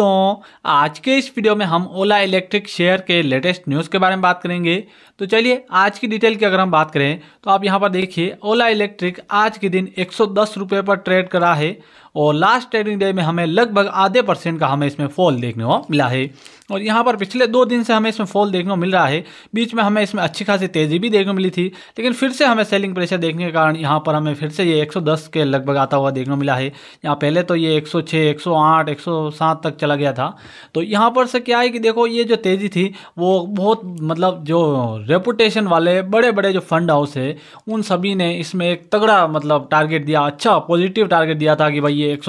दोस्तों आज के इस वीडियो में हम ओला इलेक्ट्रिक शेयर के लेटेस्ट न्यूज़ के बारे में बात करेंगे तो चलिए आज की डिटेल की अगर हम बात करें तो आप यहाँ पर देखिए ओला इलेक्ट्रिक आज के दिन एक सौ पर ट्रेड करा है और लास्ट ट्रेडिंग डे में हमें लगभग आधे परसेंट का हमें इसमें फॉल देखने को मिला है और यहाँ पर पिछले दो दिन से हमें इसमें फॉल देखने को मिल रहा है बीच में हमें इसमें अच्छी खासी तेज़ी भी देखने को मिली थी लेकिन फिर से हमें सेलिंग प्रेशर देखने के कारण यहाँ पर हमें फिर से ये 110 के लगभग आता हुआ देखने को मिला है यहाँ पहले तो ये 106, 108, 107 तक चला गया था तो यहाँ पर से क्या है कि देखो ये जो तेज़ी थी वो बहुत मतलब जो रेपुटेशन वाले बड़े बड़े जो फंड हाउस है उन सभी ने इसमें एक तगड़ा मतलब टारगेट दिया अच्छा पॉजिटिव टारगेट दिया था कि भाई ये एक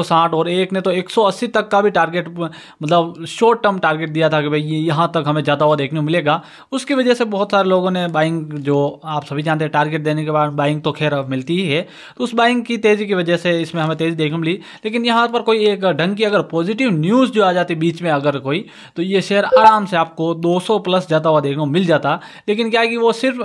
सौ और एक ने तो एक तक का भी टारगेट मतलब शॉर्ट टर्म टारगेट दिया था कि भाई ये यहाँ तक हमें जाता हुआ देखने को मिलेगा उसकी वजह से बहुत सारे लोगों ने बाइंग जो आप सभी जानते हैं टारगेट देने के बाद बाइंग तो खैर मिलती ही है तो उस बाइंग की तेज़ी की वजह से इसमें हमें तेज़ी देखने को मिली लेकिन यहाँ पर कोई एक ढंग की अगर पॉजिटिव न्यूज़ जो आ जाती बीच में अगर कोई तो ये शेयर आराम से आपको दो प्लस जाता हुआ देखने को मिल जाता लेकिन क्या है कि वो सिर्फ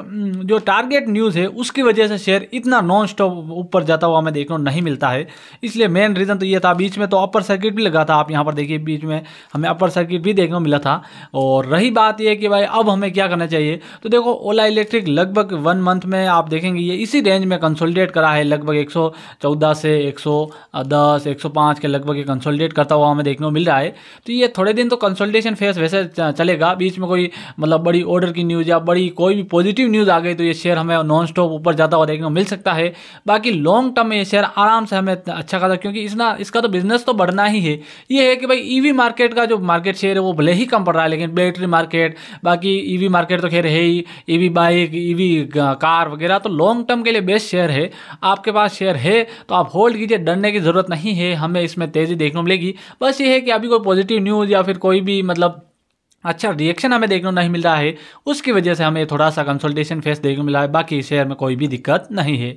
जो टारगेट न्यूज़ है उसकी वजह से शेयर इतना नॉन स्टॉप ऊपर जाता हुआ हमें देखने नहीं मिलता है इसलिए मेन रीज़न तो ये था बीच में तो अपर सर्किट भी लगा था आप यहाँ पर देखिए बीच में हमें पर सर्किट भी देखने को मिला था और रही बात यह कि भाई अब हमें क्या करना चाहिए तो देखो ओला इलेक्ट्रिक लगभग वन मंथ में आप देखेंगे ये इसी रेंज में कंसोलिडेट करा है लगभग 114 से 110 105 के लगभग ये कंसोलिडेट करता हुआ हमें देखने को मिल रहा है तो ये थोड़े दिन तो कंसोल्टेशन फेस वैसे चलेगा बीच में कोई मतलब बड़ी ऑर्डर की न्यूज़ या बड़ी कोई भी पॉजिटिव न्यूज़ आ गई तो ये शेयर हमें नॉन स्टॉप ऊपर जाता हुआ देखने को मिल सकता है बाकी लॉन्ग टर्म में ये शेयर आराम से हमें अच्छा खासा क्योंकि इसना इसका तो बिजनेस तो बढ़ना ही है ये है कि भाई ईवी e मार्केट का जो मार्केट शेयर है वो भले ही कम पड़ रहा है लेकिन बैटरी मार्केट बाकी ईवी e मार्केट तो खैर है ही ईवी बाइक ईवी कार वगैरह तो लॉन्ग टर्म के लिए बेस्ट शेयर है आपके पास शेयर है तो आप होल्ड कीजिए डरने की ज़रूरत नहीं है हमें इसमें तेज़ी देखने को मिलेगी बस ये है कि अभी कोई पॉजिटिव न्यूज़ या फिर कोई भी मतलब अच्छा रिएक्शन हमें देखने को नहीं मिल रहा है उसकी वजह से हमें थोड़ा सा कंसल्टेशन फेस देखने को मिला है बाकी शेयर में कोई भी दिक्कत नहीं है